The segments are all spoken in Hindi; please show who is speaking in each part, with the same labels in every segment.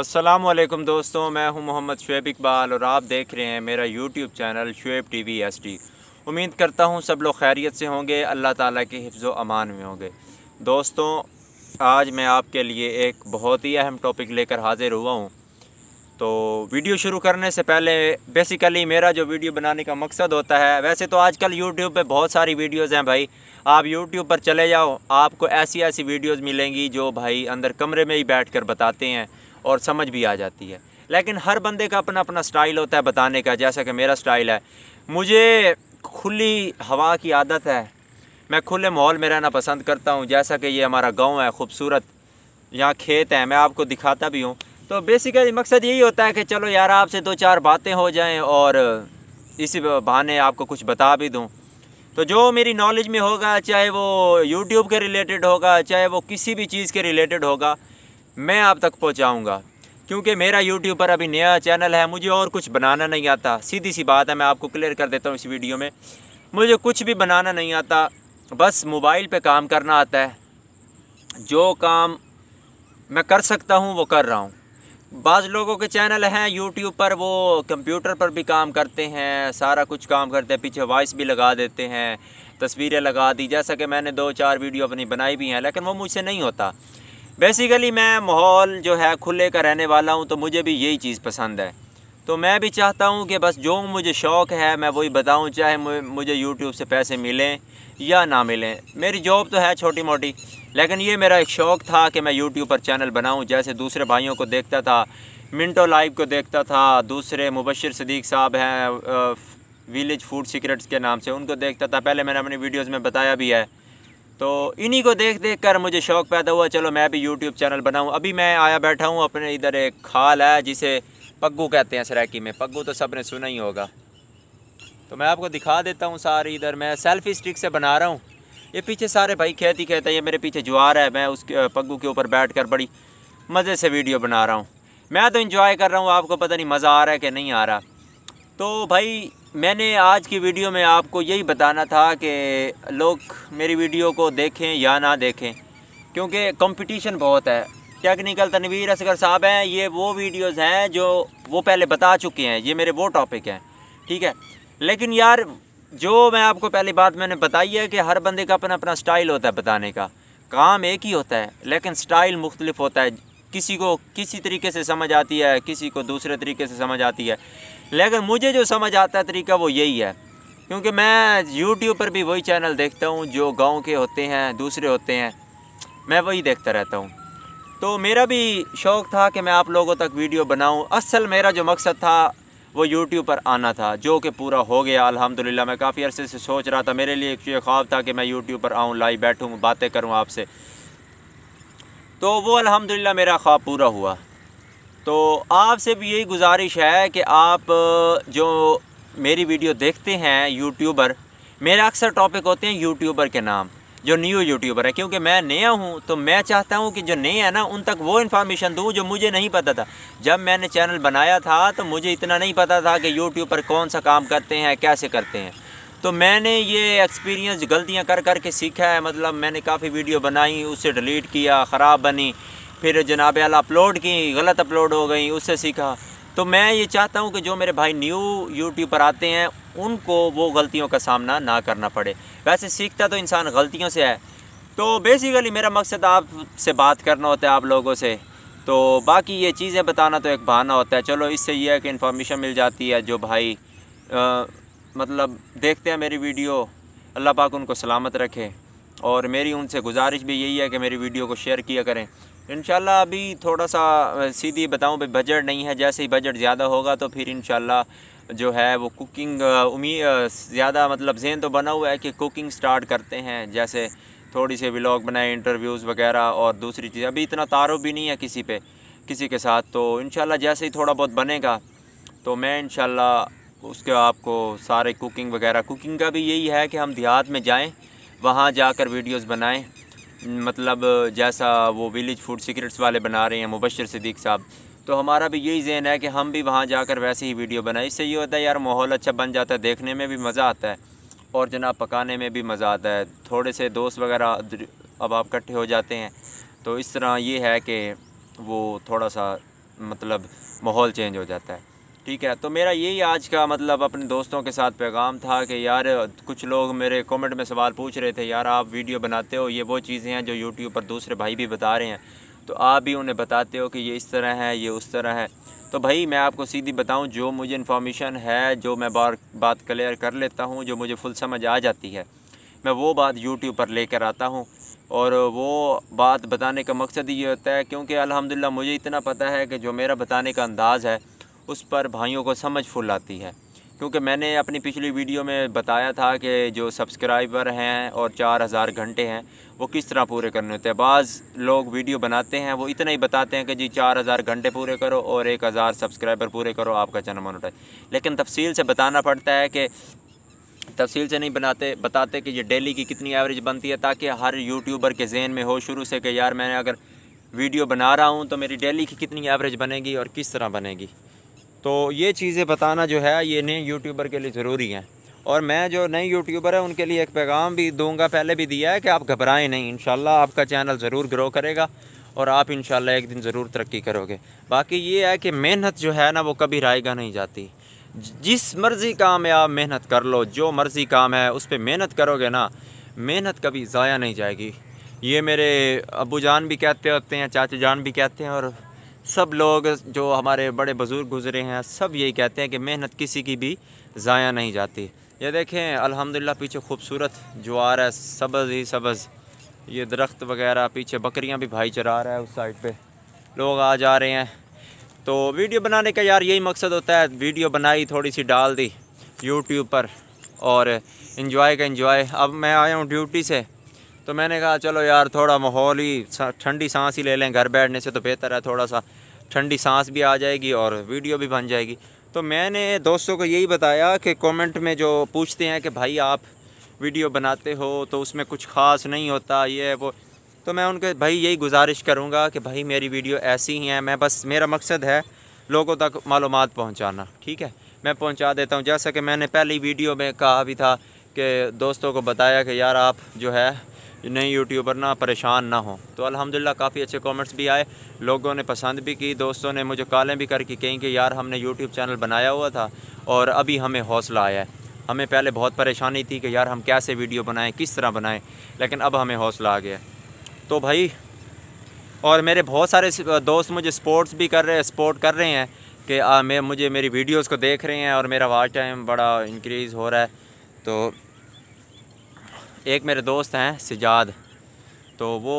Speaker 1: असलम दोस्तों मैं हूं मोहम्मद शुएब इकबाल और आप देख रहे हैं मेरा YouTube channel Shoaib T V S T उम्मीद करता हूं सब लोग खैरियत से होंगे अल्लाह ताला के हिफ्ज़ अमान में होंगे दोस्तों आज मैं आपके लिए एक बहुत ही अहम टॉपिक लेकर हाजिर हुआ हूं तो वीडियो शुरू करने से पहले बेसिकली मेरा जो वीडियो बनाने का मकसद होता है वैसे तो आजकल यूट्यूब पर बहुत सारी वीडियोज़ हैं भाई आप यूट्यूब पर चले जाओ आपको ऐसी ऐसी वीडियोज़ मिलेंगी जो भाई अंदर कमरे में ही बैठ कर बताते हैं और समझ भी आ जाती है लेकिन हर बंदे का अपना अपना स्टाइल होता है बताने का जैसा कि मेरा स्टाइल है मुझे खुली हवा की आदत है मैं खुले माहौल में रहना पसंद करता हूँ जैसा कि ये हमारा गाँव है खूबसूरत यहाँ खेत है मैं आपको दिखाता भी हूँ तो बेसिकली मकसद यही होता है कि चलो यार आपसे दो चार बातें हो जाएं और इसी बहाने आपको कुछ बता भी दूँ तो जो मेरी नॉलेज में होगा चाहे वो यूट्यूब के रिलेटेड होगा चाहे वो किसी भी चीज़ के रिलेटेड होगा मैं आप तक पहुँचाऊँगा क्योंकि मेरा यूट्यूब पर अभी नया चैनल है मुझे और कुछ बनाना नहीं आता सीधी सी बात है मैं आपको क्लियर कर देता हूँ इस वीडियो में मुझे कुछ भी बनाना नहीं आता बस मोबाइल पे काम करना आता है जो काम मैं कर सकता हूँ वो कर रहा हूँ बाज़ लोगों के चैनल हैं यूट्यूब पर वो कंप्यूटर पर भी काम करते हैं सारा कुछ काम करते हैं पीछे वॉइस भी लगा देते हैं तस्वीरें लगा दी जैसा कि मैंने दो चार वीडियो अपनी बनाई भी हैं लेकिन वो मुझसे नहीं होता बेसिकली मैं माहौल जो है खुले का रहने वाला हूँ तो मुझे भी यही चीज़ पसंद है तो मैं भी चाहता हूँ कि बस जो मुझे शौक़ है मैं वही बताऊँ चाहे मुझे यूट्यूब से पैसे मिलें या ना मिलें मेरी जॉब तो है छोटी मोटी लेकिन ये मेरा एक शौक़ था कि मैं यूट्यूब पर चैनल बनाऊँ जैसे दूसरे भाइयों को देखता था मिंटो लाइव को देखता था दूसरे मुबशर सदीक साहब हैं विलेज फूड सीक्रेट्स के नाम से उनको देखता था पहले मैंने अपनी वीडियोज़ में बताया भी है तो इन्हीं को देख देख कर मुझे शौक़ पैदा हुआ चलो मैं भी यूट्यूब चैनल बनाऊँ अभी मैं आया बैठा हूँ अपने इधर एक खाल है जिसे पग्गू कहते हैं सराकी में पग्गू तो सब ने सुना ही होगा तो मैं आपको दिखा देता हूँ सारी इधर मैं सेल्फी स्टिक से बना रहा हूँ ये पीछे सारे भाई खेत ही कहते हैं ये मेरे पीछे ज्वार है मैं उसके पग्गू के ऊपर बैठ कर बड़ी मज़े से वीडियो बना रहा हूँ मैं तो इन्जॉय कर रहा हूँ आपको पता नहीं मज़ा आ रहा है कि नहीं आ रहा तो भाई मैंने आज की वीडियो में आपको यही बताना था कि लोग मेरी वीडियो को देखें या ना देखें क्योंकि कंपटीशन बहुत है टेक्निकल तनवीर असगर साहब हैं ये वो वीडियोस हैं जो वो पहले बता चुके हैं ये मेरे वो टॉपिक हैं ठीक है लेकिन यार जो मैं आपको पहली बात मैंने बताई है कि हर बंदे का अपना अपना स्टाइल होता है बताने का काम एक ही होता है लेकिन स्टाइल मुख्तलिफ होता है किसी को किसी तरीके से समझ आती है किसी को दूसरे तरीके से समझ आती है लेकिन मुझे जो समझ आता है तरीका वो यही है क्योंकि मैं यूट्यूब पर भी वही चैनल देखता हूँ जो गांव के होते हैं दूसरे होते हैं मैं वही देखता रहता हूँ तो मेरा भी शौक़ था कि मैं आप लोगों तक वीडियो बनाऊँ असल मेरा जो मकसद था वो यूट्यूब पर आना था जो कि पूरा हो गया अल्हम्दुलिल्लाह मैं काफ़ी अरसे से सोच रहा था मेरे लिए ये ख्वाब था कि मैं यूट्यूब पर आऊँ लाइव बैठूँ बातें करूँ आपसे तो वो अल्हम्दुलिल्लाह मेरा ख्वाब पूरा हुआ तो आपसे भी यही गुजारिश है कि आप जो मेरी वीडियो देखते हैं यूट्यूबर मेरे अक्सर टॉपिक होते हैं यूट्यूबर के नाम जो न्यू यूट्यूबर है क्योंकि मैं नया हूँ तो मैं चाहता हूँ कि जो नए हैं ना उन तक वो इन्फॉर्मेशन दूँ जो मुझे नहीं पता था जब मैंने चैनल बनाया था तो मुझे इतना नहीं पता था कि यूट्यूब पर कौन सा काम करते हैं कैसे करते हैं तो मैंने ये एक्सपीरियंस गलतियां कर कर के सीखा है मतलब मैंने काफ़ी वीडियो बनाई उसे डिलीट किया ख़राब बनी फिर जनाब अल अपलोड की गलत अपलोड हो गई उससे सीखा तो मैं ये चाहता हूँ कि जो मेरे भाई न्यू यूट्यूब पर आते हैं उनको वो गलतियों का सामना ना करना पड़े वैसे सीखता तो इंसान गलतियों से है तो बेसिकली मेरा मकसद आपसे बात करना होता है आप लोगों से तो बाकी ये चीज़ें बताना तो एक बहाना होता है चलो इससे यह है कि इन्फॉर्मेशन मिल जाती है जो भाई आ, मतलब देखते हैं मेरी वीडियो अल्लाह पाक उनको सलामत रखे और मेरी उनसे गुजारिश भी यही है कि मेरी वीडियो को शेयर किया करें इनशाला अभी थोड़ा सा सीधी बताऊँ भाई बजट नहीं है जैसे ही बजट ज़्यादा होगा तो फिर इन जो है वो कुकिंग उम्मीद ज़्यादा मतलब जहन तो बना हुआ है कि कुकिंग स्टार्ट करते हैं जैसे थोड़ी से व्लॉग बनाए इंटरव्यूज़ वगैरह और दूसरी चीज़ अभी इतना तारो भी नहीं है किसी पे किसी के साथ तो इन जैसे ही थोड़ा बहुत बनेगा तो मैं इन उसके आपको सारे कुकिंग वगैरह कुकिंग का भी यही है कि हम देहात में जाएँ वहाँ जाकर वीडियोज़ बनाएँ मतलब जैसा वो विलेज फूड सीक्रेट्स वाले बना रहे हैं मुबशर सिद्दीक साहब तो हमारा भी यही जहन है कि हम भी वहाँ जाकर वैसे ही वीडियो बनाए इससे ये होता है यार माहौल अच्छा बन जाता है देखने में भी मज़ा आता है और जनाब पकाने में भी मज़ा आता है थोड़े से दोस्त वगैरह अब आप इकट्ठे हो जाते हैं तो इस तरह ये है कि वो थोड़ा सा मतलब माहौल चेंज हो जाता है ठीक है तो मेरा यही आज का मतलब अपने दोस्तों के साथ पैगाम था कि यार कुछ लोग मेरे कमेंट में सवाल पूछ रहे थे यार आप वीडियो बनाते हो ये वो चीज़ें हैं जो यूट्यूब पर दूसरे भाई भी बता रहे हैं तो आप भी उन्हें बताते हो कि ये इस तरह है ये उस तरह है तो भाई मैं आपको सीधी बताऊं जो मुझे इन्फॉर्मेशन है जो मैं बार बात क्लियर कर लेता हूँ जो मुझे फुल समझ आ जाती है मैं वो बात यूट्यूब पर लेकर आता हूँ और वो बात बताने का मकसद ये होता है क्योंकि अलहमदिल्ला मुझे इतना पता है कि जो मेरा बताने का अंदाज़ है उस पर भाइयों को समझ फुल आती है क्योंकि मैंने अपनी पिछली वीडियो में बताया था कि जो सब्सक्राइबर हैं और चार हज़ार घंटे हैं वो किस तरह पूरे करने होते हैं बाज़ लोग वीडियो बनाते हैं वो इतना ही बताते हैं कि जी चार हज़ार घंटे पूरे करो और एक हज़ार सब्सक्राइबर पूरे करो आपका चैनल मोनेटाइज लेकिन तफसील से बताना पड़ता है कि तफसील से नहीं बनाते बताते कि ये डेली की कितनी एवरेज बनती है ताकि हर यूट्यूबर के जहन में हो शुरू से कि यार मैंने अगर वीडियो बना रहा हूँ तो मेरी डेली की कितनी एवरेज बनेगी और किस तरह बनेगी तो ये चीज़ें बताना जो है ये नए यूट्यूबर के लिए ज़रूरी है और मैं जो नए यूट्यूबर है उनके लिए एक पैगाम भी दूंगा पहले भी दिया है कि आप घबराएं नहीं इन आपका चैनल ज़रूर ग्रो करेगा और आप इन एक दिन ज़रूर तरक्की करोगे बाकी ये है कि मेहनत जो है ना वो कभी रायगा नहीं जाती जिस मर्ज़ी काम है आप मेहनत कर लो जो मर्ज़ी काम है उस पर मेहनत करोगे ना मेहनत कभी ज़ाया नहीं जाएगी ये मेरे अबू जान भी कहते होते हैं चाचू जान भी कहते हैं और सब लोग जो हमारे बड़े बुज़ुर्ग गुज़रे हैं सब यही कहते हैं कि मेहनत किसी की भी ज़ाया नहीं जाती ये देखें अल्हम्दुलिल्लाह पीछे खूबसूरत ज्वार है सब्ज़ ही सब्ज़ ये दरख्त वगैरह पीछे बकरियां भी भाई चरा रहा है उस साइड पे लोग आ जा रहे हैं तो वीडियो बनाने का यार यही मकसद होता है वीडियो बनाई थोड़ी सी डाल दी यूट्यूब पर और इन्जॉय का इन्जॉय अब मैं आया हूँ ड्यूटी से तो मैंने कहा चलो यार थोड़ा माहौल ही ठंडी सांस ही ले लें घर बैठने से तो बेहतर है थोड़ा सा ठंडी सांस भी आ जाएगी और वीडियो भी बन जाएगी तो मैंने दोस्तों को यही बताया कि कमेंट में जो पूछते हैं कि भाई आप वीडियो बनाते हो तो उसमें कुछ ख़ास नहीं होता ये वो तो मैं उनके भाई यही गुजारिश करूँगा कि भाई मेरी वीडियो ऐसी ही है मैं बस मेरा मकसद है लोगों तक मालूम पहुँचाना ठीक है मैं पहुँचा देता हूँ जैसा कि मैंने पहली वीडियो में कहा भी था कि दोस्तों को बताया कि यार आप जो है नए यूट्यूबर ना परेशान ना हो तो अल्हम्दुलिल्लाह काफ़ी अच्छे कमेंट्स भी आए लोगों ने पसंद भी की दोस्तों ने मुझे कॉलें भी करके कहीं कि यार हमने यूट्यूब चैनल बनाया हुआ था और अभी हमें हौसला आया है हमें पहले बहुत परेशानी थी कि यार हम कैसे वीडियो बनाएं किस तरह बनाएं लेकिन अब हमें हौसला आ गया तो भाई और मेरे बहुत सारे दोस्त मुझे स्पोर्ट्स भी कर रहे हैं सपोर्ट कर रहे हैं कि मैं मुझे मेरी वीडियोस को देख रहे हैं और मेरा वाच टाइम बड़ा इंक्रीज़ हो रहा है तो एक मेरे दोस्त हैं सिजाद तो वो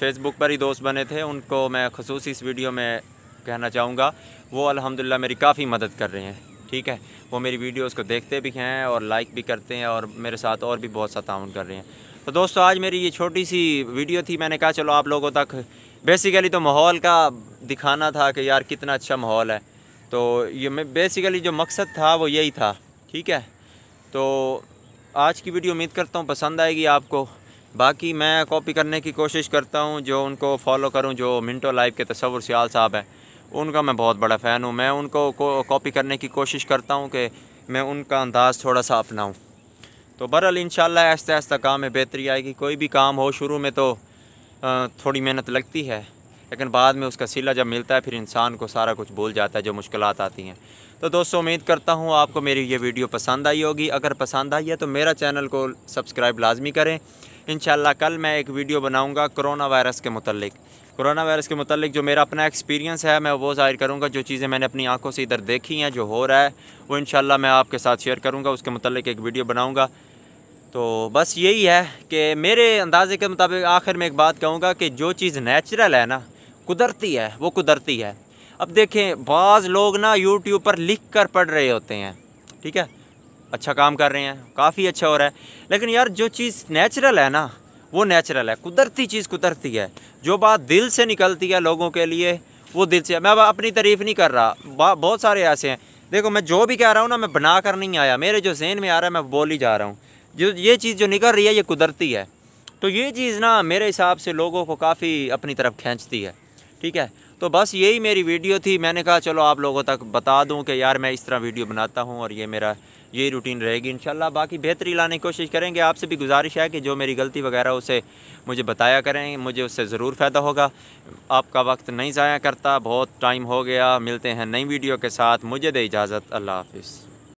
Speaker 1: फेसबुक पर ही दोस्त बने थे उनको मैं खसूस इस वीडियो में कहना चाहूँगा वो अल्हम्दुलिल्लाह मेरी काफ़ी मदद कर रहे हैं ठीक है वो मेरी वीडियोस को देखते भी हैं और लाइक भी करते हैं और मेरे साथ और भी बहुत सा ताउन कर रहे हैं तो दोस्तों आज मेरी ये छोटी सी वीडियो थी मैंने कहा चलो आप लोगों तक बेसिकली तो माहौल का दिखाना था कि यार कितना अच्छा माहौल है तो ये बेसिकली जो मकसद था वो यही था ठीक है तो आज की वीडियो उम्मीद करता हूँ पसंद आएगी आपको बाकी मैं कॉपी करने की कोशिश करता हूँ जो उनको फॉलो करूँ जो मिंटो लाइव के तस्वुर सियाल साहब हैं उनका मैं बहुत बड़ा फ़ैन हूँ मैं उनको कॉपी करने की कोशिश करता हूँ कि मैं उनका अंदाज़ थोड़ा सा अपनाऊँ तो बहरअल इन आहिस्ता आहिस्ता काम में बेहतरी आएगी कोई भी काम हो शुरू में तो थोड़ी मेहनत लगती है लेकिन बाद में उसका सिला जब मिलता है फिर इंसान को सारा कुछ भूल जाता है जो मुश्किल आती हैं तो दोस्तों उम्मीद करता हूँ आपको मेरी ये वीडियो पसंद आई होगी अगर पसंद आई है तो मेरा चैनल को सब्सक्राइब लाजमी करें इन कल मैं एक वीडियो बनाऊँगा करोना वायरस के मतलब कोरोना वायरस के मतलब जो मेरा अपना एक्सपीरियंस है मैं वो जाहिर करूँगा जो चीज़ें मैंने अपनी आंखों से इधर देखी हैं जो हो रहा है वो इन मैं आपके साथ शेयर करूँगा उसके मतलब एक वीडियो बनाऊँगा तो बस यही है कि मेरे अंदाजे के मुताबिक आखिर में एक बात कहूँगा कि जो चीज़ नेचुरल है ना कुदरती है वो कुदरती है अब देखें बाज़ लोग ना यूट्यूब पर लिख कर पढ़ रहे होते हैं ठीक है अच्छा काम कर रहे हैं काफ़ी अच्छा हो रहा है लेकिन यार जो चीज़ नेचुरल है ना वो नेचुरल है कुदरती चीज़ कुदरती है जो बात दिल से निकलती है लोगों के लिए वो दिल से मैं अपनी तारीफ़ नहीं कर रहा बहुत सारे ऐसे हैं देखो मैं जो भी कह रहा हूँ ना मैं बना कर नहीं आया मेरे जो जहन में आ रहा है मैं बोल ही जा रहा हूँ जो ये चीज़ जो निकल रही है ये कुदरती है तो ये चीज़ ना मेरे हिसाब से लोगों को काफ़ी अपनी तरफ खींचती है ठीक है तो बस यही मेरी वीडियो थी मैंने कहा चलो आप लोगों तक बता दूं कि यार मैं इस तरह वीडियो बनाता हूं और ये मेरा यही रूटीन रहेगी इंशाल्लाह बाकी बेहतरी लाने की कोशिश करेंगे आपसे भी गुजारिश है कि जो मेरी गलती वगैरह उसे मुझे बताया करें मुझे उससे ज़रूर फ़ायदा होगा आपका वक्त नहीं ज़ाया करता बहुत टाइम हो गया मिलते हैं नई वीडियो के साथ मुझे दे इजाज़त अल्लाह हाफिज़